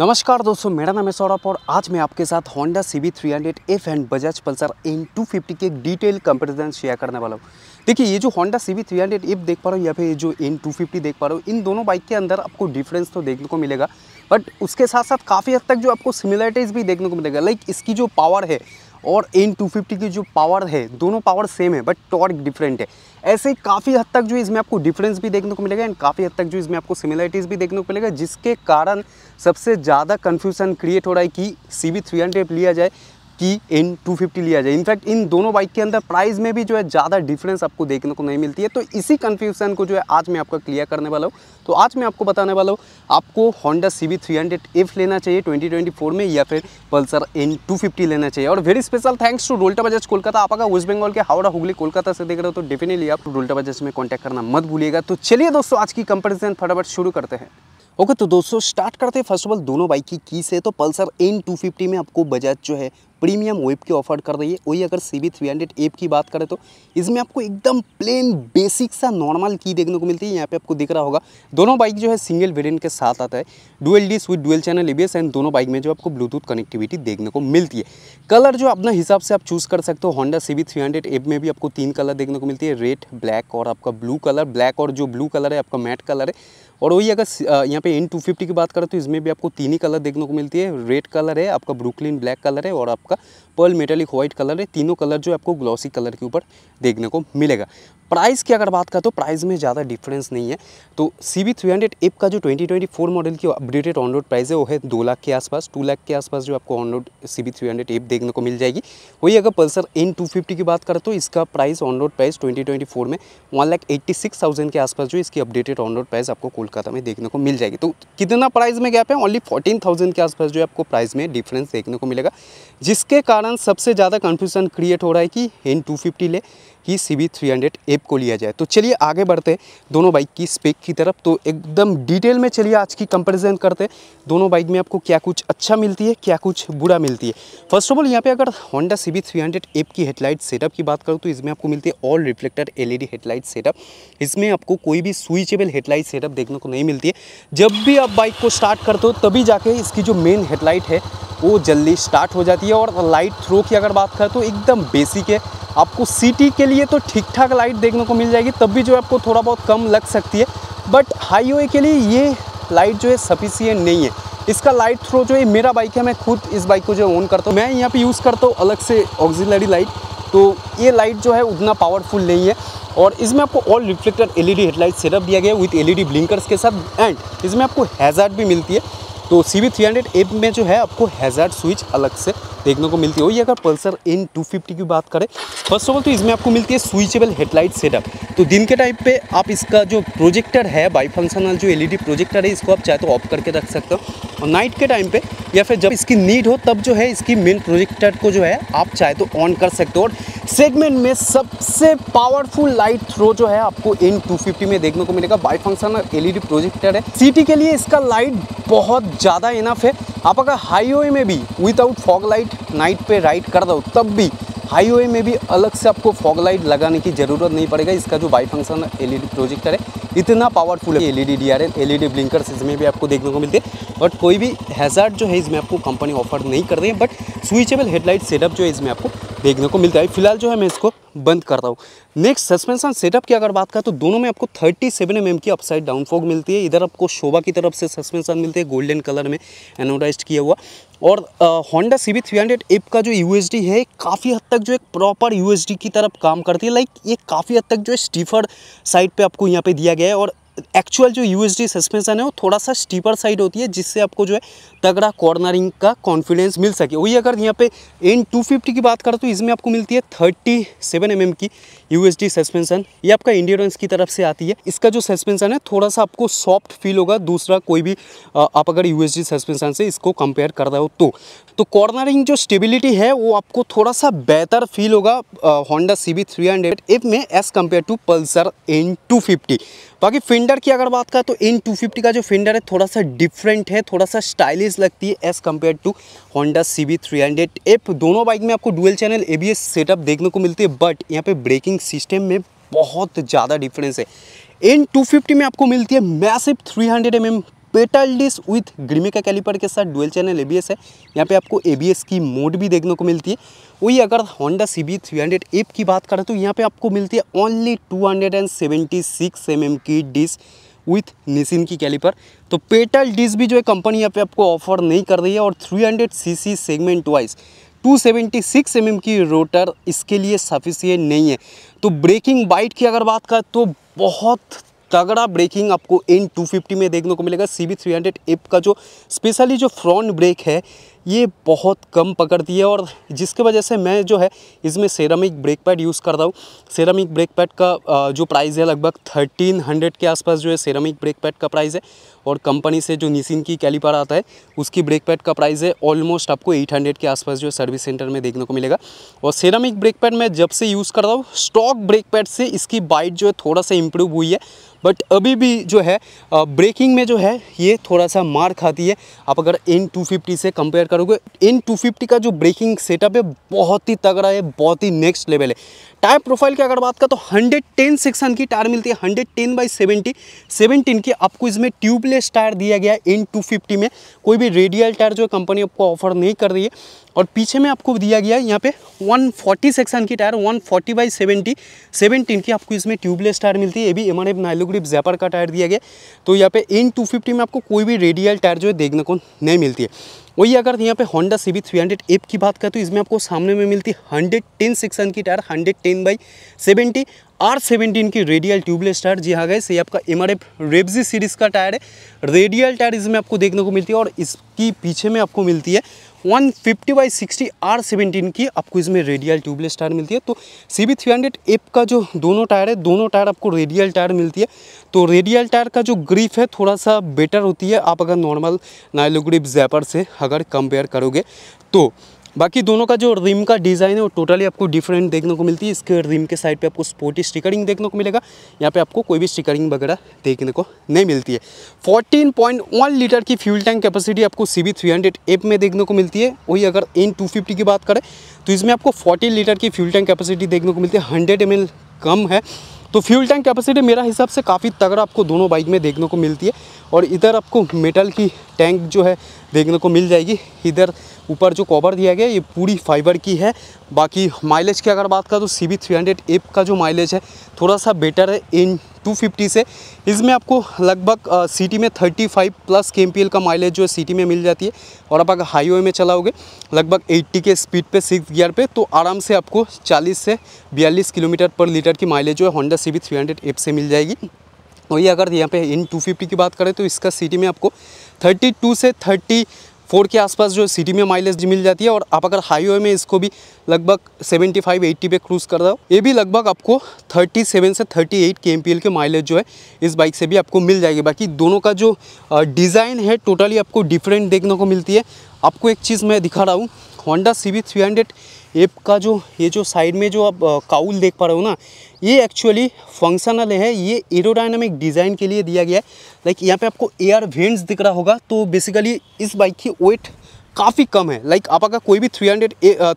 नमस्कार दोस्तों मेरा नाम है सौरभ और आज मैं आपके साथ Honda C B three hundred F and Bajaj Pulsar N two fifty की एक डिटेल कंपेरिजन शेयर करने वाला हूँ देखिए ये जो Honda C B three hundred F देख पा रहे हो या फिर जो एन टू फिफ्टी देख पा रहे हो इन दोनों बाइक के अंदर आपको डिफरेंस तो देखने को मिलेगा बट उसके साथ साथ काफ़ी हद तक जो आपको सिमिलरिटीज़ भी देखने को मिलेगा लाइक इसकी जो पावर है और एन टू फिफ्टी की जो पावर है दोनों पावर सेम है बट टॉर्क डिफरेंट है ऐसे ही काफ़ी हद तक जो इसमें आपको डिफरेंस भी देखने को मिलेगा एंड काफ़ी हद तक जो इसमें आपको सिमिलरिटीज़ भी देखने को मिलेगा जिसके कारण सबसे ज़्यादा कन्फ्यूज़न क्रिएट हो रहा है कि सी बी थ्री हंड्रेड लिया जाए की एन टू फिफ्टी लिया जाए इनफैक्ट इन दोनों बाइक के अंदर प्राइस में भी जो है ज़्यादा डिफरेंस आपको देखने को नहीं मिलती है तो इसी कन्फ्यूज़न को जो है आज मैं आपका क्लियर करने वाला हूँ तो आज मैं आपको बताने वाला हूँ आपको होंडा सी बी लेना चाहिए 2024 में या फिर पल्सर एन लेना चाहिए और very special thanks to Rolta Bajaj Kolkata आप अगर वेस्ट बंगाल के हावड़ा हुगली कोलकाता से देख रहे हो तो डेफिनेटली आप रोल्टा बजाज में कॉन्टैक्ट करना मत भूलिएगा तो चलिए दोस्तों आज की कंपेरिजन फटाफट शुरू करते हैं ओके तो दोस्तों स्टार्ट करते हैं फर्स्ट ऑफ ऑल दोनों बाइक की की से तो पल्सर एन टू फिफ्टी में आपको बजाज जो है प्रीमियम वेब की ऑफर कर रही है वही अगर C B three hundred F की बात करें तो इसमें आपको एकदम प्लेन बेसिक सा नॉर्मल की देखने को मिलती है यहाँ पे आपको दिख रहा होगा दोनों बाइक जो है सिंगल वेरियंट के साथ आता है dual D with dual channel ABS and दोनों बाइक में जो आपको ब्लूटूथ कनेक्टिविटी देखने को मिलती है कलर जो अपने हिसाब से आप चूज़ कर सकते हो Honda C B three hundred F में भी आपको तीन कलर देखने को मिलती है रेड ब्लैक और आपका ब्लू कलर ब्लैक और जो ब्लू कलर है आपका मैट कलर है और वही अगर यहाँ पे एन टू फिफ्टी की बात करें तो इसमें भी आपको तीन ही कलर देखने को मिलती है रेड कलर है आपका ब्रुकलिन ब्लैक कलर है और आपका पर्ल मेटेलिक व्हाइट कलर है तीनों कलर जो है आपको ग्लॉसी कलर के ऊपर देखने को मिलेगा प्राइस की अगर बात करें तो प्राइस में ज़्यादा डिफरेंस नहीं है तो C B three hundred F का जो 2024 मॉडल की अपडेटेड ऑन रोड प्राइस है वो है दो लाख के आसपास टू लाख के आसपास जो आपको on road C B three hundred F देखने को मिल जाएगी वही अगर पल्सर एन टू फिफ्टी की बात करें तो इसका price on road price twenty twenty four में one lakh eighty six thousand के आसपास जो इसकी अपडेटेड ऑन रोड प्राइस आपको कोलकाता में देखने को मिल जाएगी तो कितना प्राइस में गैप है ओनली फोर्टीन थाउजेंड के आसपास जो आपको प्राइस में डिफरेंस देखने को मिलेगा जिसके कारण सबसे ज़्यादा कन्फ्यूजन क्रिएट हो रहा है कि एन टू फिफ्टी ले कि C B three hundred F को लिया जाए तो चलिए आगे बढ़ते दोनों बाइक की स्पेक की तरफ तो एकदम डिटेल में चलिए आज की कंपेरिजन करते दोनों बाइक में आपको क्या कुछ अच्छा मिलती है क्या कुछ बुरा मिलती है फर्स्ट ऑफ ऑल यहाँ पे अगर Honda C B three hundred F की हेडलाइट सेटअप की बात करूँ तो इसमें आपको मिलती है all reflector L E D headlight setup इसमें आपको कोई भी स्विचेबल हेडलाइट सेटअप देखने को नहीं मिलती है जब भी आप बाइक को स्टार्ट करते हो तभी जाके इसकी जो मेन हेडलाइट है वो जल्दी स्टार्ट हो जाती है और लाइट थ्रो की अगर बात करें तो एकदम बेसिक है आपको सिटी के लिए तो ठीक ठाक लाइट देखने को मिल जाएगी तब भी जो है आपको थोड़ा बहुत कम लग सकती है बट हाईवे के लिए ये लाइट जो है सफिशियंट नहीं है इसका लाइट थ्रो जो है मेरा बाइक है मैं खुद इस बाइक को जो है ऑन करता हूँ मैं यहाँ पे यूज़ करता हूँ अलग से ऑक्जिलरी लाइट तो ये लाइट जो है उतना पावरफुल नहीं है और इसमें आपको all reflector LED headlight setup दिया गया है विथ एलईडी ब्लिंकर्स के साथ एंड इसमें आपको हैजार्ड भी मिलती है तो सी वी थ्री हंड्रेड में जो है आपको हैज़ार्ड स्विच अलग से देखने को मिलती है वही अगर पल्सर इन टू फिफ्टी की बात करें फर्स्ट ऑफ ऑल तो इसमें आपको मिलती है स्विचेबल हेडलाइट सेटअप तो दिन के टाइम पे आप इसका जो प्रोजेक्टर है बाई फंक्शनल जो एलईडी प्रोजेक्टर e है इसको आप चाहे तो ऑफ करके रख सकते हो और नाइट के टाइम पे या फिर जब इसकी नीड हो तब जो है इसकी मेन प्रोजेक्टर को जो है आप चाहे तो ऑन कर सकते हो और सेगमेंट में सबसे पावरफुल लाइट थ्रो जो है आपको इन 250 में देखने को मिलेगा बाई फंक्शन एलईडी प्रोजेक्टर है सिटी के लिए इसका लाइट बहुत ज़्यादा इनफ है आप अगर हाईवे में भी विदाउट फॉग लाइट नाइट पे राइड कर दो तब भी हाईवे में भी अलग से आपको फॉग लाइट लगाने की ज़रूरत नहीं पड़ेगा इसका जो बाई फंक्शन एल प्रोजेक्टर है इतना पावरफुल है एल ई डी ब्लिंकर इसमें भी आपको देखने को मिलते हैं बट कोई भी हैज़ार्ड जो है इसमें आपको कंपनी ऑफर नहीं कर रही है बट स्विचेबल हेडलाइट सेटअप जो है इसमें आपको देखने को मिलता है फिलहाल जो है मैं इसको बंद करता हूँ नेक्स्ट सस्पेंशन सेटअप की अगर बात करें तो दोनों में आपको 37 सेवन एम की अपसाइड डाउन फोक मिलती है इधर आपको शोभा की तरफ से सस्पेंशन मिलते हैं गोल्डन कलर में एनोडाइज किया हुआ और Honda C B three hundred F का जो यू है काफ़ी हद तक जो एक प्रॉपर यू की तरफ काम करती है लाइक ये काफ़ी हद तक जो है स्टीफर साइड पर आपको यहाँ पर दिया गया है और एक्चुअल जो यू सस्पेंसन है वो थोड़ा सा स्टीपर साइड होती है जिससे आपको जो है तगड़ा कॉर्नरिंग का कॉन्फिडेंस मिल सके वही अगर यहाँ पे इन टू की बात करें तो इसमें आपको मिलती है 37 सेवन mm की यू सस्पेंसन ये आपका इंडियोरेंस की तरफ से आती है इसका जो सस्पेंसन है थोड़ा सा आपको सॉफ्ट फील होगा दूसरा कोई भी आप अगर यू सस्पेंसन से इसको कंपेयर कर रहे हो तो तो कॉर्नरिंग जो स्टेबिलिटी है वो आपको थोड़ा सा बेहतर फील होगा Honda C B three hundred F में as compare to Pulsar N two fifty बाकी फिंडर की अगर बात करें तो एन टू फिफ्टी का जो फिंडर है थोड़ा सा डिफरेंट है थोड़ा सा स्टाइलिश लगती है as compare to Honda C B three hundred F दोनों बाइक में आपको dual channel A B S setup देखने को मिलती है बट यहाँ पर ब्रेकिंग सिस्टम में बहुत ज़्यादा डिफरेंस है एन टू फिफ्टी में आपको मिलती है massive three hundred M M petal disc with Grimeca का कैलिपर के साथ डुअल चैनल एबीएस है यहाँ पे आपको एबीएस की मोड भी देखने को मिलती है वही अगर Honda C B three hundred F की बात करें तो यहाँ पे आपको मिलती है only two hundred and seventy six M M की डिस विथ निसिन की कैलिपर तो पेटल डिस भी जो है कंपनी यहाँ पे आपको ऑफर नहीं कर रही है और three hundred C C segment wise 276 M की रोटर इसके लिए सफिशियंट नहीं है तो ब्रेकिंग बाइट की अगर बात करें तो बहुत तगड़ा ब्रेकिंग आपको इन 250 में देखने को मिलेगा सी बी थ्री का जो स्पेशली जो फ्रंट ब्रेक है ये बहुत कम पकड़ती है और जिसके वजह से मैं जो है इसमें सेरामिक ब्रेक पैड यूज़ कर रहा हूँ सेरामिक ब्रेक पैड का जो प्राइस है लगभग थर्टीन हंड्रेड के आसपास जो है सेरामिक ब्रेक पैड का प्राइस है और कंपनी से जो निसिन की कैलीपर आता है उसकी ब्रेक पैड का प्राइस है ऑलमोस्ट आपको एट हंड्रेड के आसपास जो है सर्विस सेंटर में देखने को मिलेगा और सेरामिक ब्रेक पैड मैं जब से यूज़ कर रहा हूँ स्टॉक ब्रेक पैड से इसकी बाइट जो है थोड़ा सा इम्प्रूव हुई है बट अभी भी जो है ब्रेकिंग में जो है ये थोड़ा सा मार खाती है आप अगर एन टू फिफ्टी से कंपेयर कर करोगे इन 250 का जो ब्रेकिंग सेटअप है बहुत ही तगड़ा है बहुत ही नेक्स्ट लेवल है टायर प्रोफाइल की अगर बात कर तो 110 सेक्शन की टायर मिलती है 110 टेन बाई सेवेंटी सेवनटीन की आपको इसमें ट्यूबलेस टायर दिया गया है इन 250 में कोई भी रेडियल टायर जो कंपनी आपको ऑफर नहीं कर रही है और पीछे में आपको दिया गया है यहाँ पे 140 सेक्शन की tyre 140 forty by seventy seventeen की आपको इसमें ट्यूबलेस टायर मिलती है ये भी M R F Nylogrip Zapper का टायर दिया गया तो यहाँ पे इन 250 में आपको कोई भी रेडियल टायर जो है देखने को नहीं मिलती है वही अगर यहाँ पे Honda CB three hundred F की बात करें तो इसमें आपको सामने में मिलती है हंड्रेड टेन सिक्सन की tyre hundred ten by seventy R seventeen की रेडियल ट्यूबलेस टायर जी हाँ गए ये आपका M R F Revz series का टायर है रेडियल टायर इसमें आपको देखने को मिलती है और इसकी पीछे में आपको मिलती है 150 fifty by sixty R seventeen की आपको इसमें रेडियल ट्यूबलेस टायर मिलती है तो C B three hundred F का जो दोनों टायर है दोनों टायर आपको रेडियल टायर मिलती है तो रेडियल टायर का जो ग्रिप है थोड़ा सा बेटर होती है आप अगर नॉर्मल नाइलो ग्रिप जैपर से अगर कंपेयर करोगे तो बाकी दोनों का जो रिम का डिज़ाइन है वो टोटली आपको डिफरेंट देखने को मिलती है इसके रिम के साइड पे आपको स्पोर्टी स्टिकरिंग देखने को मिलेगा यहाँ पे आपको कोई भी स्टिकरिंग वगैरह देखने को नहीं मिलती है 14.1 लीटर की फ्यूल टैंक कैपेसिटी आपको सी बी एप में देखने को मिलती है वही अगर एन टू की बात करें तो इसमें आपको फोर्टीन लीटर की फ्यूल टैंक कैपेसिटी देखने को मिलती है हंड्रेड एम कम है तो फ्यूल टैंक कैपेसिटी मेरा हिसाब से काफ़ी तगड़ा आपको दोनों बाइक में देखने को मिलती है और इधर आपको मेटल की टैंक जो है देखने को मिल जाएगी इधर ऊपर जो कवर दिया गया ये पूरी फाइबर की है बाकी माइलेज की अगर बात करें तो C B three hundred F का जो माइलेज है थोड़ा सा बेटर है इन 250 से इसमें आपको लगभग सिटी में 35 प्लस के का माइलेज जो है सिटी में मिल जाती है और आप अगर हाईवे में चलाओगे लगभग 80 के स्पीड पे सिक्स गियर पे तो आराम से आपको 40 से 42 किलोमीटर पर लीटर की माइलेज जो है होंडा सी बी से मिल जाएगी वही अगर यहाँ पे इन 250 की बात करें तो इसका सिटी में आपको 32 से फोर के आसपास जो सिटी में माइलेज मिल जाती है और आप अगर हाईवे में इसको भी लगभग 75 80 पे क्रूज़ कर रहे हो ये भी लगभग आपको 37 से 38 एट के के माइलेज जो है इस बाइक से भी आपको मिल जाएगी बाकी दोनों का जो डिज़ाइन है टोटली आपको डिफरेंट देखने को मिलती है आपको एक चीज़ मैं दिखा रहा हूँ होंडा सी वी एप का जो ये जो साइड में जो आप काउल देख पा रहे हो ना ये एक्चुअली फंक्शनल है ये एरोडाइनमिक डिज़ाइन के लिए दिया गया है लाइक यहाँ पे आपको एयर वेंट्स दिख रहा होगा तो बेसिकली इस बाइक की वेट काफ़ी कम है लाइक आप अगर कोई भी 300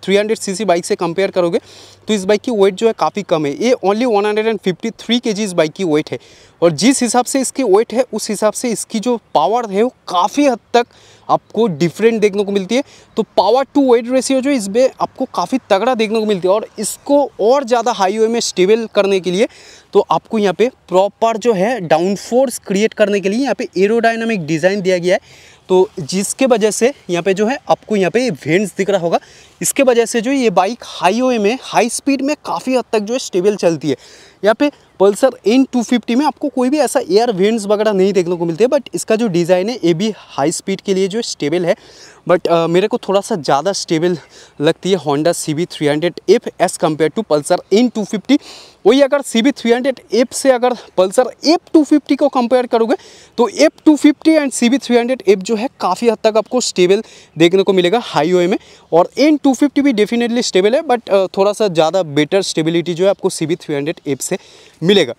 300 सीसी बाइक से कंपेयर करोगे तो इस बाइक की वेट जो है काफ़ी कम है ये ओनली 153 हंड्रेड इस बाइक की वेट है और जिस हिसाब से इसकी वेट है उस हिसाब से इसकी जो पावर है वो काफ़ी हद तक आपको डिफरेंट देखने को मिलती है तो पावर टू वेट रेशियो जो इसमें आपको काफ़ी तगड़ा देखने को मिलती है और इसको और ज़्यादा हाईवे में स्टेबल करने के लिए तो आपको यहाँ पे प्रॉपर जो है डाउन फोर्स क्रिएट करने के लिए यहाँ पे एरोडाइनमिक डिज़ाइन दिया गया है तो जिसके वजह से यहाँ पे जो है आपको यहाँ पे वेंट्स दिख रहा होगा इसके वजह से जो ये बाइक हाईवे में हाई स्पीड में काफ़ी हद तक जो है स्टेबल चलती है यहाँ पे पल्सर एन टू फिफ्टी में आपको कोई भी ऐसा एयर वेंट्स वगैरह नहीं देखने को मिलते बट इसका जो डिज़ाइन है ये भी हाई स्पीड के लिए जो स्टेबल है बट आ, मेरे को थोड़ा सा ज़्यादा स्टेबल लगती है Honda C B three hundred F as compare to Pulsar N two fifty वही अगर C B three hundred F से अगर पल्सर एफ टू फिफ्टी को कंपेयर करोगे तो F two fifty and C B three hundred F जो है काफ़ी हद तक आपको स्टेबल देखने को मिलेगा हाई वे में और एन टू फिफ्टी भी डेफिनेटली स्टेबल है बट थोड़ा सा ज़्यादा बेटर स्टेबिलिटी जो है आपको C B three hundred F से मिलेगा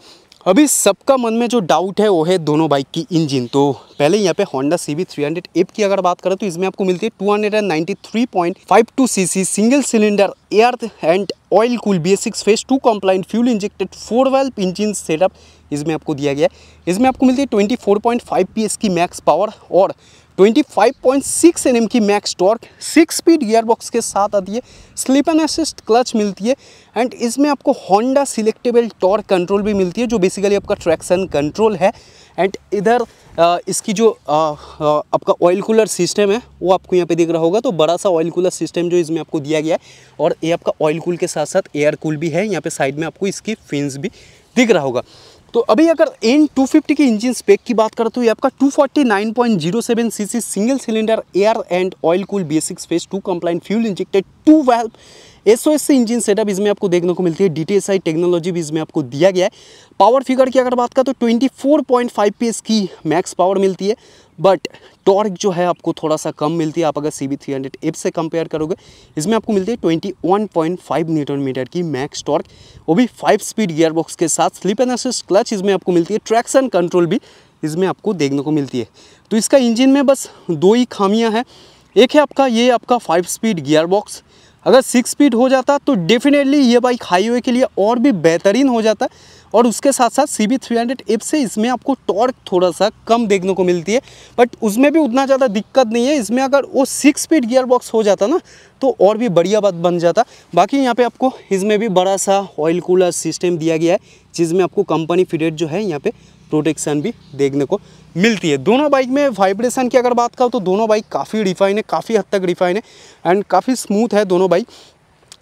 अभी सबका मन में जो डाउट है वो है दोनों बाइक की इंजन तो पहले यहाँ पे Honda थ्री हंड्रेड एप की अगर बात करें तो इसमें आपको मिलती है 293.52 C single cylinder air and oil cool B six phase two compliant fuel injected four valve engine setup इसमें आपको दिया गया है इसमें आपको मिलती है 24.5 एस की मैक्स पावर और 25.6 एनएम की max torque six speed gearbox के साथ आती है स्लिप एंड असिस्ट क्लच मिलती है एंड इसमें आपको होंडा सिलेक्टेबल टॉर्क कंट्रोल भी मिलती है जो बेसिकली आपका ट्रैक्शन कंट्रोल है एंड इधर इसकी जो आ, आ, आपका ऑयल कूलर सिस्टम है वो आपको यहाँ पे दिख रहा होगा तो बड़ा सा ऑयल कूलर सिस्टम जो इसमें आपको दिया गया है और ये आपका ऑयल कूल के साथ साथ एयर कूल भी है यहाँ पर साइड में आपको इसकी फिन्स भी दिख रहा होगा तो अभी अगर एन फिफ्टी की इंजन स्पेक की बात करें तो ये आपका 249.07 CC single cylinder air and oil cool B six phase two compliant fuel injected two valve S O S C engine setup इसमें आपको देखने को मिलती है डी टेक्नोलॉजी भी इसमें आपको दिया गया है पावर फिगर की अगर बात करें तो 24.5 पॉइंट की मैक्स पावर मिलती है बट टॉर्क जो है आपको थोड़ा सा कम मिलती है आप अगर C B three hundred F से कंपेयर करोगे इसमें आपको मिलती है twenty one point five newton metre की मैक्स टॉर्क वो भी फाइव स्पीड गियरबॉक्स के साथ स्लिप एंड असिस्ट क्लच इसमें आपको मिलती है ट्रैक्शन कंट्रोल भी इसमें आपको देखने को मिलती है तो इसका इंजन में बस दो ही खामियाँ हैं एक है आपका ये आपका फाइव स्पीड गियर बॉक्स अगर सिक्स स्पीड हो जाता तो डेफिनेटली ये बाइक हाईवे के लिए और भी बेहतरीन हो जाता और उसके साथ साथ C B three hundred F से इसमें आपको टॉर्क थोड़ा सा कम देखने को मिलती है बट उसमें भी उतना ज़्यादा दिक्कत नहीं है इसमें अगर वो सिक्स स्पीड गियर बॉक्स हो जाता ना तो और भी बढ़िया बात बन जाता बाकी यहाँ पे आपको इसमें भी बड़ा सा ऑयल कूलर सिस्टम दिया गया है जिसमें आपको कंपनी फिडेड जो है यहाँ पर प्रोटेक्शन भी देखने को मिलती है दोनों बाइक में वाइब्रेशन की अगर बात करूँ तो दोनों बाइक काफ़ी रिफाइन है काफ़ी हद तक रिफाइन है एंड काफ़ी स्मूथ है दोनों बाइक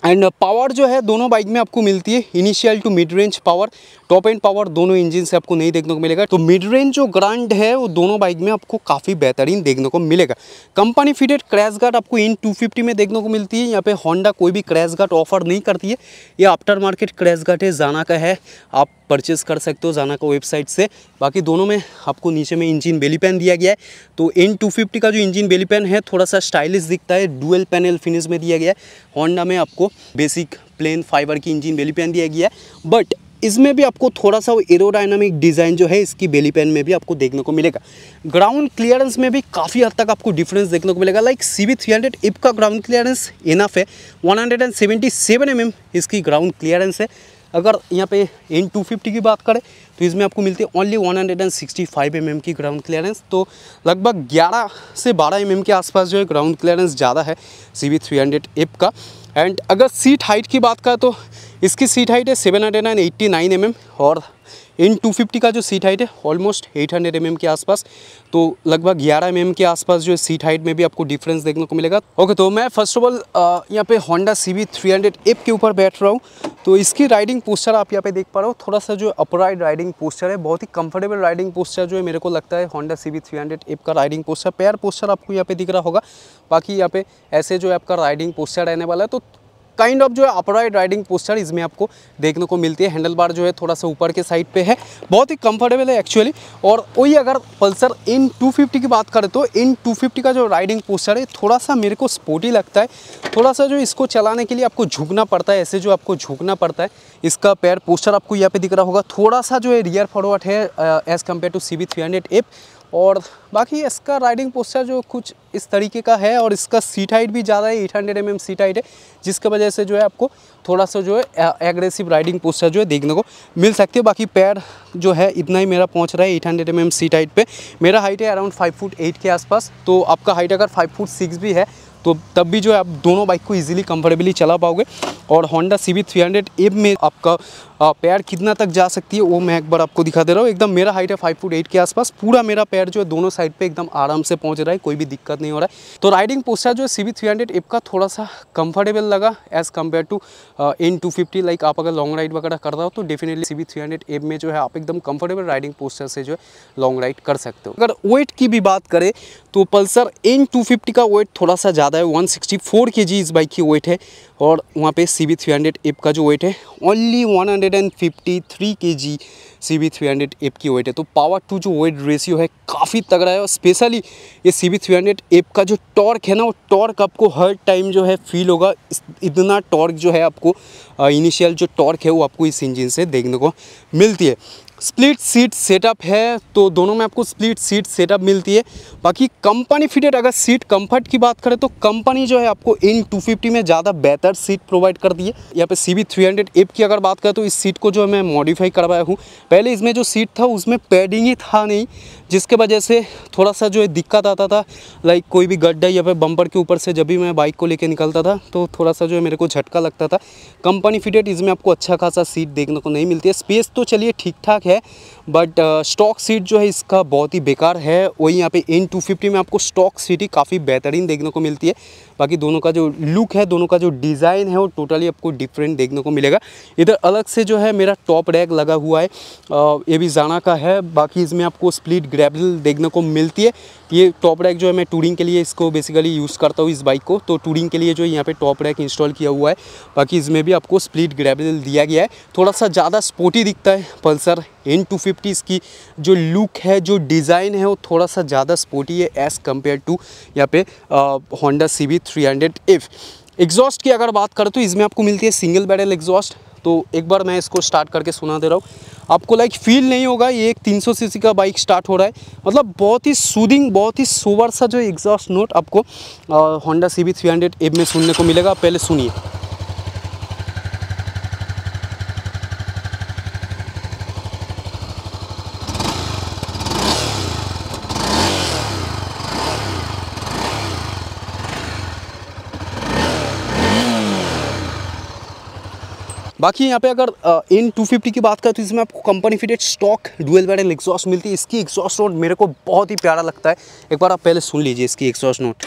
एंड पावर uh, जो है दोनों बाइक में आपको मिलती है initial to mid range power top end power दोनों इंजन से आपको नहीं देखने को मिलेगा तो मिड रेंज जो ग्रांड है वो दोनों बाइक में आपको काफ़ी बेहतरीन देखने को मिलेगा कंपनी फिटेड क्रैश गार्ड आपको इन 250 में देखने को मिलती है यहाँ पे होंडा कोई भी क्रैश गार्ड ऑफर नहीं करती है ये आफ्टर मार्केट क्रैश गार्ड है जाना का है आप परचेज़ कर सकते हो जाना का वेबसाइट से बाकी दोनों में आपको नीचे में इंजन बेली पैन दिया गया है तो एन टू फिफ्टी का जो इंजन बेली पैन है थोड़ा सा स्टाइलिश दिखता है डुअल पैनल फिनिश में दिया गया है होंडा में आपको बेसिक प्लेन फाइबर की इंजन बेली पैन दिया गया है बट इसमें भी आपको थोड़ा सा वो एरोडाइनमिक डिज़ाइन जो है इसकी बेली पेन में भी आपको देखने को मिलेगा ग्राउंड क्लियरेंस में भी काफ़ी हद तक आपको डिफरेंस देखने को मिलेगा like C B three hundred F का ग्राउंड क्लियरेंस इनफ है one hundred and seventy seven M M इसकी ग्राउंड क्लियरेंस है अगर यहाँ पे एन टू फिफ्टी की बात करें तो इसमें आपको मिलती है only one hundred and sixty five M M की ग्राउंड क्लियरेंस तो लगभग ग्यारह से बारह एम एम के आसपास जो है ग्राउंड क्लियरेंस ज़्यादा है C B three hundred F का एंड अगर सीट हाइट की बात करें तो इसकी सीट हाइट है seven hundred and eighty nine M M और इन टू फिफ्टी का जो सीट हाइट है almost eight hundred M M के आसपास तो लगभग ग्यारह एम mm एम के आसपास जो है सीट हाइट में भी आपको डिफरेंस देखने को मिलेगा ओके okay, तो मैं फर्स्ट ऑफ ऑल यहाँ पे Honda C B three hundred F के ऊपर बैठ रहा हूँ तो इसकी राइडिंग पोस्चर आप यहाँ पे देख पा रहे हो थोड़ा सा जो अपराइड राइडिंग पोस्चर है बहुत ही कंफर्टेबल राइडिंग पोस्चर जो है मेरे को लगता है Honda C B three hundred F का राइडिंग पोस्चर पैर पोस्चर आपको यहाँ पे दिख रहा होगा बाकी यहाँ पे ऐसे जो है आपका राइडिंग पोस्चर रहने वाला है तो काइंड ऑफ जो है अपराइड राइडिंग पोस्टर इसमें आपको देखने को मिलती है हैंडल बार जो है थोड़ा सा ऊपर के साइड पे है बहुत ही कंफर्टेबल है एक्चुअली और वही अगर पल्सर इन 250 की बात करें तो इन 250 का जो राइडिंग पोस्टर है थोड़ा सा मेरे को स्पोर्टी लगता है थोड़ा सा जो इसको चलाने के लिए आपको झुकना पड़ता है ऐसे जो आपको झुकना पड़ता है इसका पैर पोस्टर आपको यहाँ पर दिख रहा होगा थोड़ा सा जो है रियर फॉरवर्ड है as compare to C B और बाकी इसका राइडिंग पोस्चर जो कुछ इस तरीके का है और इसका सीट हाइट भी ज़्यादा है eight hundred M M seat height है जिसकी वजह से जो है आपको थोड़ा सा जो है एग्रेसिव राइडिंग पोस्चर जो है देखने को मिल सकती है बाकी पैर जो है इतना ही मेरा पहुंच रहा है eight hundred M M seat height पर मेरा हाइट है अराउंड फाइव फुट एट के आसपास तो आपका हाइट अगर फाइव फुट सिक्स भी है तो तब भी जो है आप दोनों बाइक को इजीली कंफर्टेबली चला पाओगे और Honda C B three hundred में आपका पैर कितना तक जा सकती है वो मैं एक बार आपको दिखा दे रहा हूँ एकदम मेरा हाइट है फाइव फुट एट के आसपास पूरा मेरा पैर जो है दोनों साइड पर एकदम आराम से पहुँच रहा है कोई भी दिक्कत नहीं हो रहा है तो राइडिंग पोस्टर जो है C B three hundred F का थोड़ा सा कम्फर्टेबल लगा as compare to N two fifty like आप अगर लॉन्ग राइड वगैरह कर रहा हो तो definitely C B three hundred F में जो है आप एकदम कम्फर्टेबल राइडिंग पोस्टर से जो है लॉन्ग राइड कर सकते हो अगर वेट की भी बात करें तो पल्सर एन टू फिफ्टी का वेट थोड़ा सा ज़्यादा है वन सिक्सटी फोर के जी इस बाइक की वेट है और वहाँ पे C B three hundred F का जो वेट है only one hundred and fifty three K G C B three hundred F की वेट है तो पावर टू जो वेट रेशियो है काफ़ी तगड़ा है और स्पेशली ये C B three hundred F का जो टॉर्क है ना वो टॉर्क आपको हर टाइम जो है फील होगा इतना टॉर्क जो है आपको इनिशियल uh, जो टॉर्क है वो आपको इस इंजिन से देखने को मिलती है स्प्लिट सीट सेटअप है तो दोनों में आपको स्प्लिट सीट सेटअप मिलती है बाकी कंपनी फिटेड अगर सीट कंफर्ट की बात करें तो कंपनी जो है आपको इन 250 में ज़्यादा बेहतर सीट प्रोवाइड करती है यहाँ पे सी बी थ्री की अगर बात करें तो इस सीट को जो है मैं मॉडिफाई करवाया हूँ पहले इसमें जो सीट था उसमें पैडिंग ही था नहीं जिसके वजह से थोड़ा सा जो है दिक्कत आता था लाइक कोई भी गड्ढा या फिर बम्पर के ऊपर से जब भी मैं बाइक को लेकर निकलता था तो थोड़ा सा जो है मेरे को झटका लगता था कंपनी फिटेड इसमें आपको अच्छा खासा सीट देखने को नहीं मिलती है स्पेस तो चलिए ठीक ठाक है है बट स्टॉक सीट जो है इसका बहुत ही बेकार है वही यहाँ पे एन टू फिफ्टी में आपको स्टॉक सीट ही काफ़ी बेहतरीन देखने को मिलती है बाकी दोनों का जो लुक है दोनों का जो डिज़ाइन है वो टोटली आपको डिफरेंट देखने को मिलेगा इधर अलग से जो है मेरा टॉप रैक लगा हुआ है uh, ये भी जाना का है बाकी इसमें आपको स्प्लिट ग्रेबल देखने को मिलती है ये टॉप रैक जो है मैं टूरिंग के लिए इसको बेसिकली यूज़ करता हूँ इस बाइक को तो टूरिंग के लिए जो यहाँ पर टॉप रैक इंस्टॉल किया हुआ है बाकी इसमें भी आपको स्प्लिट ग्रेबल दिया गया है थोड़ा सा ज़्यादा स्पोर्टी दिखता है पल्सर एन टू फिफ्टी इसकी जो लुक है जो डिज़ाइन है वो थोड़ा सा ज़्यादा स्पोर्टी है एज़ कम्पेयर टू यहाँ पे Honda C B three hundred F exhaust की अगर बात करें तो इसमें आपको मिलती है सिंगल बैरल एग्जॉस्ट तो एक बार मैं इसको स्टार्ट करके सुना दे रहा हूँ आपको लाइक फील नहीं होगा ये एक 300 सीसी का बाइक स्टार्ट हो रहा है मतलब बहुत ही सूदिंग बहुत ही सोवर सा जो एग्जॉस्ट नोट आपको Honda C B three hundred में सुनने को मिलेगा पहले सुनिए बाकी यहाँ पे अगर इन 250 की बात करें तो इसमें आपको company fitted stock dual barrel exhaust मिलती है इसकी एग्जॉस्ट नोट मेरे को बहुत ही प्यारा लगता है एक बार आप पहले सुन लीजिए इसकी एग्जॉस्ट नोट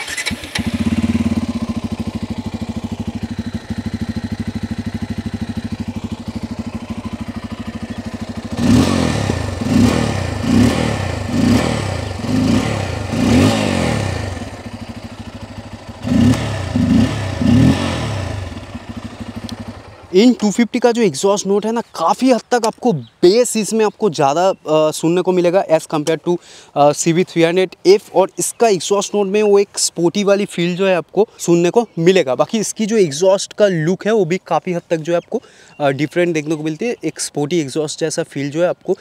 इन 250 का जो एग्जॉस्ट नोट है ना काफ़ी हद तक आपको बेस इसमें आपको ज़्यादा सुनने को मिलेगा as compare to C we three hundred F और इसका एग्जॉस्ट नोट में वो एक स्पोर्टी वाली फील जो है आपको सुनने को मिलेगा बाकी इसकी जो एग्जॉस्ट का लुक है वो भी काफ़ी हद तक जो है आपको डिफरेंट देखने को मिलती है एक स्पोर्टी एग्जॉस्ट जैसा फील जो है आपको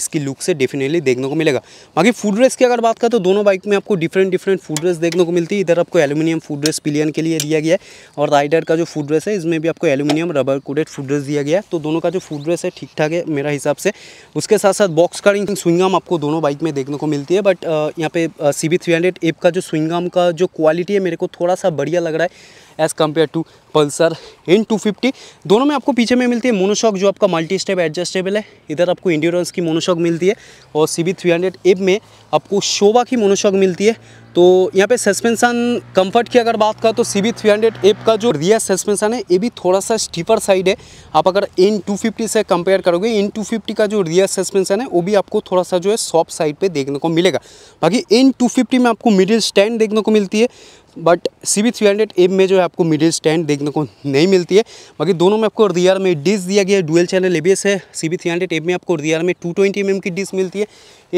इसकी लुक से डेफिनेटली देखने को मिलेगा बाकी फूड रेस की अगर बात करें तो दोनों बाइक में आपको डिफरेंट डिफरेंट फूड रेस देखने को मिलती है इधर आपको एलुमिनियम फूड रेस पिलियन के लिए दिया गया है और राइडर का जो फूड रेस है इसमें भी आपको aluminium rubber coated foot rest दिया गया है तो दोनों का जो फूड रेस है ठीक ठीक ठाक है मेरा हिसाब से उसके साथ साथ बॉक्स का कटिंग स्विंगाम आपको दोनों बाइक में देखने को मिलती है बट यहाँ पे C B three hundred F का जो स्विंगाम का जो क्वालिटी है मेरे को थोड़ा सा बढ़िया लग रहा है as compare to Pulsar N two fifty दोनों में आपको पीछे में मिलती है मोनोशॉक जो आपका मल्टी स्टेप एडजस्टेबल है इधर आपको इंड्योरेंस की मोनोशॉक मिलती है और C B three hundred F में आपको शोभा की मोनोशॉक मिलती है तो यहाँ पे सस्पेंसन कंफर्ट की अगर बात करें तो C B three hundred F का जो रियर सस्पेंसन है ये भी थोड़ा सा स्टीपर साइड है आप अगर इन टू फिफ्टी से कंपेयर करोगे इन टू फिफ्टी का जो रियर सस्पेंसन है वो भी आपको थोड़ा सा जो है सॉफ्ट साइड पे देखने को मिलेगा बाकी इन टू फिफ्टी में आपको मिडिल स्टैंड देखने को मिलती है but C B three hundred F में जो है आपको मिडिल स्टैंड देखने को नहीं मिलती है बाकी दोनों में आपको रियर में डिस्क दिया गया है डुअल चैनल एबीएस है सी बी थ्री हंड्रेड में आपको रियर में टू ट्वेंटी एम की डिस्क मिलती है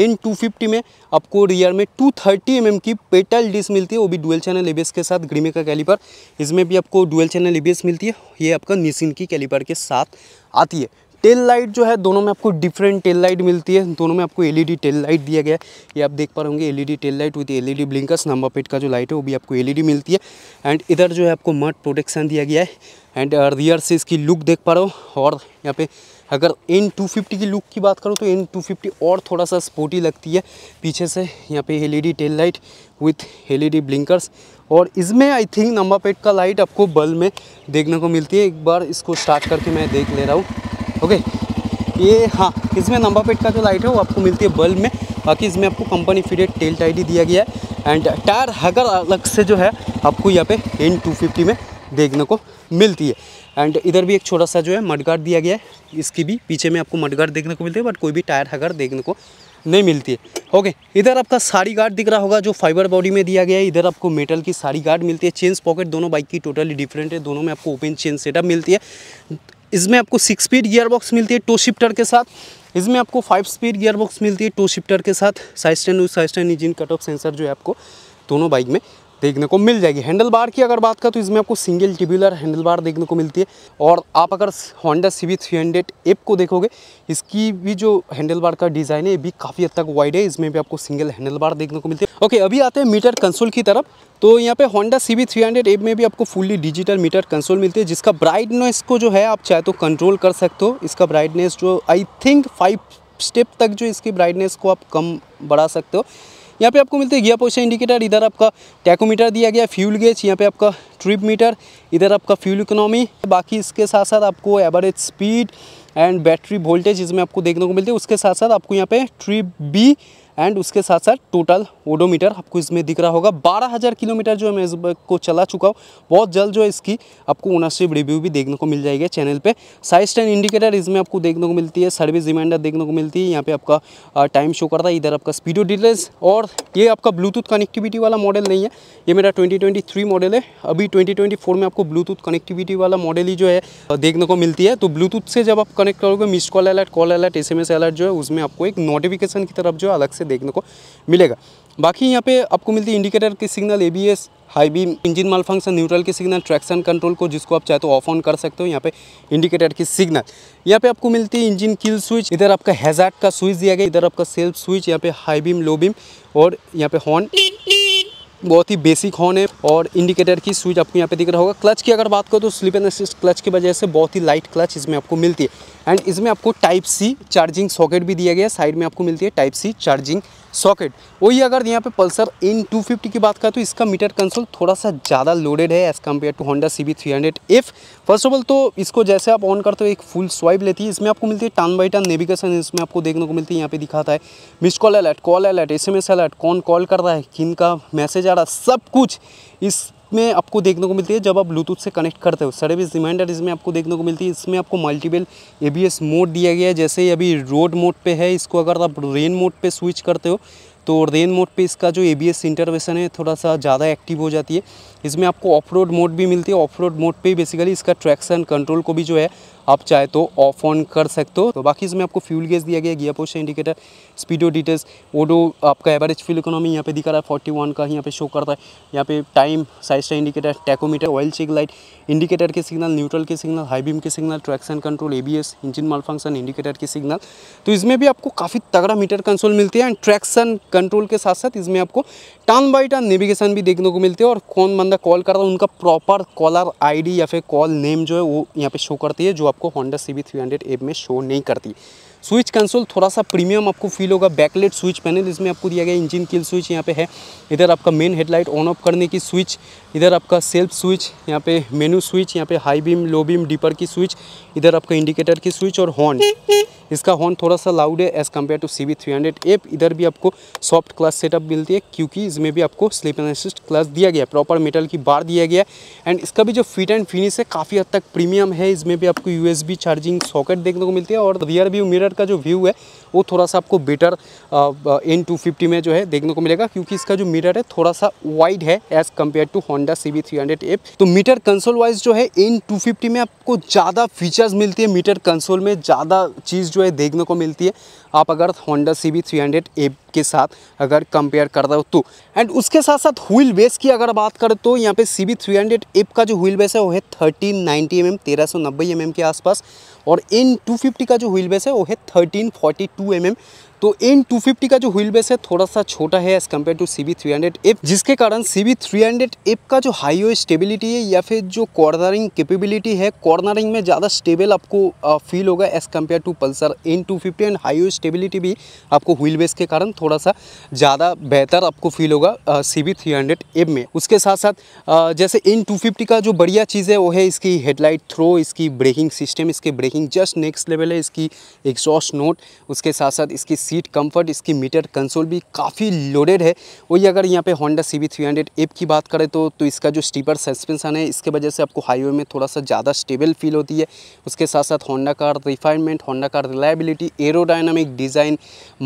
इन 250 में आपको रियर में 230 थर्टी mm की पेटल डिस्क मिलती है वो भी डुअल चैनल एबीएस के साथ ग्रीमे का कैलीपर इसमें भी आपको डुअल चैनल एबीएस मिलती है ये आपका निसिन की कैलीपर के साथ आती है टेल लाइट जो है दोनों में आपको डिफरेंट टेल लाइट मिलती है दोनों में आपको एलईडी टेल लाइट दिया गया है ये आप देख पा रहे होंगे LED tail light with LED blinkers number plate का जो लाइट है वो भी आपको एलईडी मिलती है एंड इधर जो है आपको मट प्रोटेक्शन दिया गया है एंड रियर uh, से इसकी लुक देख पा रहे हो और यहाँ पे अगर एन टू फिफ्टी की लुक की बात करूँ तो एन टू फिफ्टी और थोड़ा सा स्पोर्टी लगती है पीछे से यहाँ पे LED tail light with LED blinkers और इसमें आई थिंक नंबर पेट का लाइट आपको बल्ब में देखने को मिलती है एक बार इसको स्टार्ट करके मैं देख ले रहा हूँ ओके ये हाँ इसमें नंबर प्लेट का जो लाइट है वो आपको मिलती है बल्ब में बाकी इसमें आपको कंपनी फिटेड टेल टाइडी दिया गया है एंड टायर हगर अलग से जो है आपको यहाँ पे एन टू फिफ्टी में देखने को मिलती है एंड इधर भी एक छोटा सा जो है मडगार्ड दिया गया है इसकी भी पीछे में आपको मडगार्ड देखने को मिलती है बट कोई भी टायर हगर देखने को नहीं मिलती है ओके इधर आपका साड़ी गार्ड दिख रहा होगा जो फाइबर बॉडी में दिया गया है इधर आपको मेटल की साड़ी गार्ड मिलती है चेन्स पॉकेट दोनों बाइक की टोटली डिफरेंट है दोनों में आपको ओपन चेन सेटअप मिलती है इसमें आपको सिक्स स्पीड गियरबॉक्स मिलती है टो शिफ्टर के साथ इसमें आपको फाइव स्पीड गियरबॉक्स मिलती है टो शिफ्टर के साथ ten size ten engine cut off sensor जो है आपको दोनों बाइक में देखने को मिल जाएगी हैंडल बार की अगर बात करें तो इसमें आपको सिंगल ट्यूबुलर हैंडल बार देखने को मिलती है और आप अगर Honda C we three hundred F को देखोगे इसकी भी जो हैंडल बार का डिज़ाइन है ये भी काफ़ी हद तक वाइड है इसमें भी आपको सिंगल हैंडल बार देखने को मिलती है ओके अभी आते हैं मीटर कंसोल की तरफ तो यहाँ पे Honda C we three hundred F में भी आपको फुल्ली डिजिटल मीटर कंसोल मिलती है जिसका ब्राइटनेस को जो है आप चाहे तो कंट्रोल कर सकते हो इसका ब्राइटनेस जो आई थिंक फाइव स्टेप तक जो इसकी ब्राइटनेस को आप कम बढ़ा सकते हो यहाँ पे आपको मिलते हैं गिया पोजिशन इंडिकेटर इधर आपका टैकोमीटर दिया गया फ्यूल गेज यहाँ पे आपका ट्रिप मीटर इधर आपका फ्यूल इकोनॉमी बाकी इसके साथ साथ आपको average speed and battery voltage इसमें आपको देखने को मिलती है उसके साथ साथ आपको यहाँ पे ट्रिप बी एंड उसके साथ साथ टोटल ओडोमीटर आपको इसमें दिख रहा होगा बारह हज़ार किलोमीटर जो मैं इस को चला चुका हूँ बहुत जल्द जो है इसकी आपको ओनरशिप रिव्यू भी देखने को मिल जाएगा चैनल पे साइज टेन इंडिकेटर इसमें आपको देखने को मिलती है सर्विस रिमाइंडर देखने को मिलती है यहाँ पे आपका टाइम शो करता है इधर आपका स्पीडो डिटेल्स और ये आपका ब्लूटूथ कनेक्टिविटी वाला मॉडल नहीं है ये मेरा ट्वेंटी मॉडल है अभी ट्वेंटी में आपको ब्लूटूथ कनेक्टिविटी वाला मॉडल ही जो है देखने को मिलती है तो ब्लूटूथ से जब आप कनेक्ट करोगे miss call alert call alert S alert जो है उसमें आपको एक नोटिफिकेशन की तरफ जो अलग से से देखने को मिलेगा बाकी यहाँ पे आपको मिलती है इंडिकेटर के signal ABS high beam engine malfunction neutral के सिग्नल ट्रैक्शन कंट्रोल को जिसको आप चाहे तो ऑफ ऑन कर सकते हो यहाँ पे इंडिकेटर की सिग्नल यहाँ पे आपको मिलती है इंजन किल स्विच इधर आपका हैजार्ट का स्विच दिया गया इधर आपका सेल्फ स्विच यहाँ पे हाई बीम लो बीम और यहाँ पे हॉर्न बहुत ही बेसिक हॉर्न है और इंडिकेटर की स्विच आपको यहाँ पे दिख रहा होगा क्लच की अगर बात करो तो स्लिप एंड असिस्ट क्लच की वजह से बहुत ही लाइट क्लच इसमें आपको मिलती है एंड इसमें आपको टाइप सी चार्जिंग सॉकेट भी दिया गया है साइड में आपको मिलती है टाइप सी चार्जिंग सॉकेट वही अगर यहाँ पे पल्सर इन 250 की बात करें तो इसका मीटर कंसोल थोड़ा सा ज़्यादा लोडेड है as compare to Honda C B three hundred F first of all तो इसको जैसे आप ऑन करते हो एक फुल स्वाइप लेती है इसमें आपको मिलती है टर्न बाई टर्न नेविगेशन इसमें आपको देखने को मिलती है यहाँ पे दिखाता है miss call alert call alert S M S alert कौन कॉल कर रहा है किन का मैसेज आ रहा है सब कुछ इस में आपको देखने को मिलती है जब आप ब्लूटूथ से कनेक्ट करते हो सर्विस रिमाइंडर इसमें आपको देखने को मिलती है इसमें आपको मल्टीपल ए मोड दिया गया है जैसे अभी रोड मोड पे है इसको अगर आप रेन मोड पे स्विच करते हो तो रेन मोड पे इसका जो ए बी एस इंटरवेशन है थोड़ा सा ज़्यादा एक्टिव हो जाती है इसमें आपको ऑफ रोड मोड भी मिलती है ऑफ रोड मोड पे बेसिकली इसका ट्रैक्शन कंट्रोल को भी जो है आप चाहे तो ऑफ ऑन कर सकते हो तो बाकी इसमें आपको फ्यूल गेज दिया गया gear poster indicator speedo details odo आपका एवरेज फ्यूल इकोनॉमी यहाँ पे दिखा रहा है 41 का यहाँ पे शो करता है यहाँ पे टाइम साइज का indicator tachometer oil check light indicator के सिग्नल न्यूट्रल के सिग्नल हाई बीम के signal traction control a engine malfunction indicator के सिग्नल तो इसमें भी आपको काफ़ी तगड़ा मीटर कंसोल मिलती है एंड ट्रैक्शन कंट्रोल के साथ साथ इसमें आपको टर्न बाई टर्न नेविगेशन भी देखने को मिलती है और कौन बंदा कॉल कर रहा है उनका प्रॉपर कॉलर आईडी या फिर कॉल नेम जो है वो यहाँ पे शो करती है जो आपको Honda C B three hundred में शो नहीं करती स्विच कंसोल थोड़ा सा प्रीमियम आपको फील होगा बैकलेट स्विच पैनल इसमें आपको दिया गया इंजन किल स्विच यहाँ पे है इधर आपका मेन हेडलाइट ऑन ऑफ करने की स्विच इधर आपका सेल्फ स्विच यहाँ पे मेनू स्विच यहाँ पे high beam low beam dipper की स्विच इधर आपका इंडिकेटर की स्विच और हॉर्न इसका हॉर्न थोड़ा सा लाउड है as compare to C B three hundred F इधर भी आपको सॉफ्ट क्लास सेटअप मिलती है क्योंकि इसमें भी आपको स्लिप एंड असिस्ट क्लास दिया गया प्रॉपर मेटल की बार दिया गया एंड इसका भी जो फिट एंड फिनिश है काफ़ी हद तक प्रीमियम है इसमें भी आपको यू चार्जिंग सॉकेट देखने को मिलती है और रियर व्यू मिरर कलर का जो व्यू है वो थोड़ा सा आपको बेटर एन टू फिफ्टी में जो है देखने को मिलेगा क्योंकि इसका जो मीटर है थोड़ा सा वाइड है as compare to Honda C B तो मीटर कंसोल वाइज जो है एन टू फिफ्टी में आपको ज़्यादा फीचर्स मिलती है मीटर कंसोल में ज़्यादा चीज़ जो है देखने को मिलती है आप अगर Honda C B three hundred F के साथ अगर कंपेयर कर रहे हो तो एंड उसके साथ साथ व्हील बेस की अगर बात करें तो यहाँ पे C B three hundred F का जो व्हील बेस है वो है थर्टीन नाइन्टी एम एम तेरह सौ नब्बे एम एम के आसपास और इन टू फिफ्टी का जो व्हील बेस है वो है thirteen forty two M M तो इन 250 का जो व्हील बेस है थोड़ा सा छोटा है as compare to C B three hundred F जिसके कारण C B three hundred F का जो हाईवे स्टेबिलिटी है या फिर जो कॉर्नरिंग कैपेबिलिटी है कॉर्नरिंग में ज़्यादा स्टेबल आपको फील होगा as compare to Pulsar N two fifty and highway stability भी आपको व्हील बेस के कारण थोड़ा सा ज़्यादा बेहतर आपको फील होगा C B three hundred F में उसके साथ साथ जैसे इन टू फिफ्टी का जो बढ़िया चीज़ है वो है इसकी हेडलाइट थ्रो इसकी ब्रेकिंग सिस्टम इसकी ब्रेकिंग जस्ट नेक्स्ट लेवल है इसकी एग्जॉस्ट नोट उसके साथ साथ इसकी सीट कंफर्ट इसकी मीटर कंसोल भी काफ़ी लोडेड है वही अगर यहाँ पे Honda C B three hundred F की बात करें तो तो इसका जो स्टीपर सस्पेंसन है इसके वजह से आपको हाईवे में थोड़ा सा ज़्यादा स्टेबल फील होती है उसके साथ साथ होंडा का रिफाइनमेंट होंडा का रिलायबिलिटी एरोडाइनमिक डिज़ाइन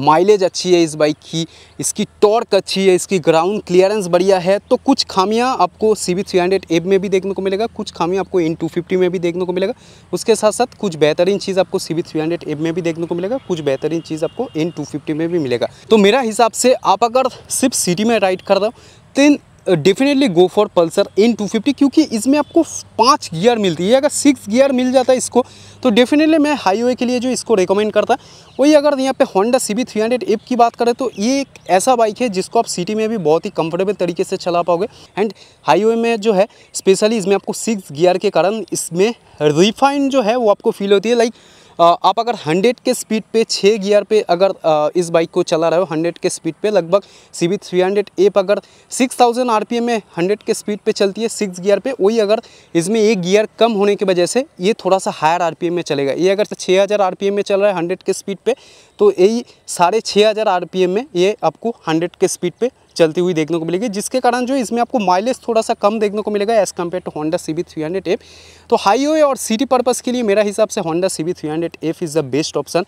माइलेज अच्छी है इस बाइक की इसकी टॉर्क अच्छी है इसकी ग्राउंड क्लियरेंस बढ़िया है तो कुछ खामियाँ आपको सी बी हंड्रेड में भी देखने को मिलेगा कुछ खामियाँ आपको इन टू फिफ्टी में भी देखने को मिलेगा उसके साथ साथ कुछ बेहतरीन चीज़ आपको सी बी थ्री हंड्रेड में भी देखने को मिलेगा कुछ बेहतरीन चीज़ आपको इन 250 में भी मिलेगा तो मेरा हिसाब से आप अगर सिर्फ सिटी में राइड कर रहे हो then definitely go for Pulsar N 250 क्योंकि इसमें आपको पाँच गियर मिलती है अगर सिक्स गियर मिल जाता है इसको तो डेफिनेटली मैं हाईवे के लिए जो इसको रिकमेंड करता वही अगर यहाँ पे Honda C B three hundred की बात करें तो ये एक ऐसा बाइक है जिसको आप सिटी में भी बहुत ही कंफर्टेबल तरीके से चला पाओगे एंड हाईवे में जो है स्पेशली इसमें आपको सिक्स गियर के कारण इसमें रिफाइन जो है वो आपको फील होती है लाइक आप अगर 100 के स्पीड पे छः गियर पे अगर इस बाइक को चला रहे हो 100 के स्पीड पे लगभग C B three hundred F अगर 6000 आरपीएम में 100 के स्पीड पे चलती है सिक्स गियर पे वही अगर इसमें एक गियर कम होने की वजह से ये थोड़ा सा हायर आरपीएम में चलेगा ये अगर छः हज़ार आर में चल रहा है हंड्रेड के स्पीड पर तो यही साढ़े छः हज़ार आर में ये आपको हंड्रेड के स्पीड पर चलती हुई देखने को मिलेगी जिसके कारण जो इसमें आपको माइलेज थोड़ा सा कम देखने को मिलेगा as compare to Honda C B three hundred F तो हाईवे और सिटी पर्पज़ के लिए मेरा हिसाब से Honda C B three hundred F is the best option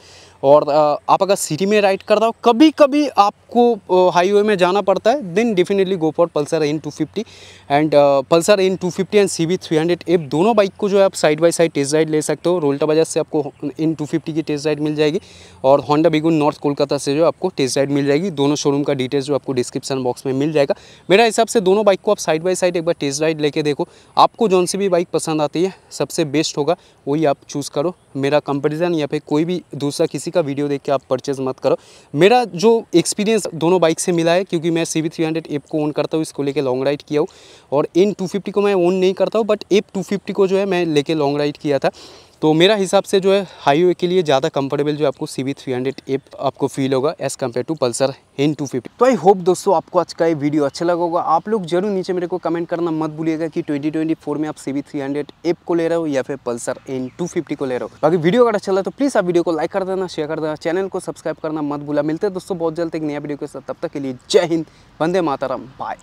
और आप अगर सिटी में राइड कर रहा हो कभी कभी आपको हाईवे में जाना पड़ता है then definitely go for Pulsar N two fifty and Pulsar N two fifty and C B three hundred F दोनों बाइक को जो है आप side by side test ride ले सकते हो रोल्टा बाजार से आपको एन टू फिफ्टी की टेस्ट राइड मिल जाएगी और होंडा बिगुन नॉर्थ कोलकाता से जो आपको टेस्ट राइड मिल जाएगी दोनों शोरूम का डिटेल्स जो आपको डिस्क्रिप्शन बॉक्स में मिल जाएगा मेरा हिसाब से दोनों बाइक को आप साइड बाई साइड एक बार टेस्ट राइड लेके देखो आपको जौन सी भी बाइक पसंद आती है सबसे बेस्ट होगा वही आप चूज़ करो मेरा कंपेरिजन या फिर कोई भी दूसरा किसी का वीडियो देख के आप परचेज़ मत करो मेरा जो एक्सपीरियंस दोनों बाइक से मिला है क्योंकि मैं C we three hundred F को ओन करता हूँ इसको लेके लॉन्ग राइड किया हूँ और एन टू फिफ्टी को मैं ओन नहीं करता हूँ बट एप टू फिफ्टी को जो है मैं लेके लॉन्ग राइड किया था तो मेरा हिसाब से जो है हाईवे के लिए ज़्यादा कंफर्टेबल जो आपको C we three hundred F आपको फील होगा as compare to Pulsar N two fifty तो आई होप दोस्तों आपको आज का ये वीडियो अच्छा लगा होगा आप लोग जरूर नीचे मेरे को कमेंट करना मत भूलिएगा कि 2024 में आप C we three hundred F को ले रहे हो या फिर पल्सर एन टू फिफ्टी को ले रहे हो बाकी वीडियो अगर अच्छा लगा तो प्लीज़ आप वीडियो को लाइक कर देना शेयर कर देना चैनल को सब्सक्राइब करना मत भूला मिलते हैं दोस्तों बहुत जल्द एक नया वीडियो के साथ तब तक के लिए जय हिंद वंदे माताराम बाय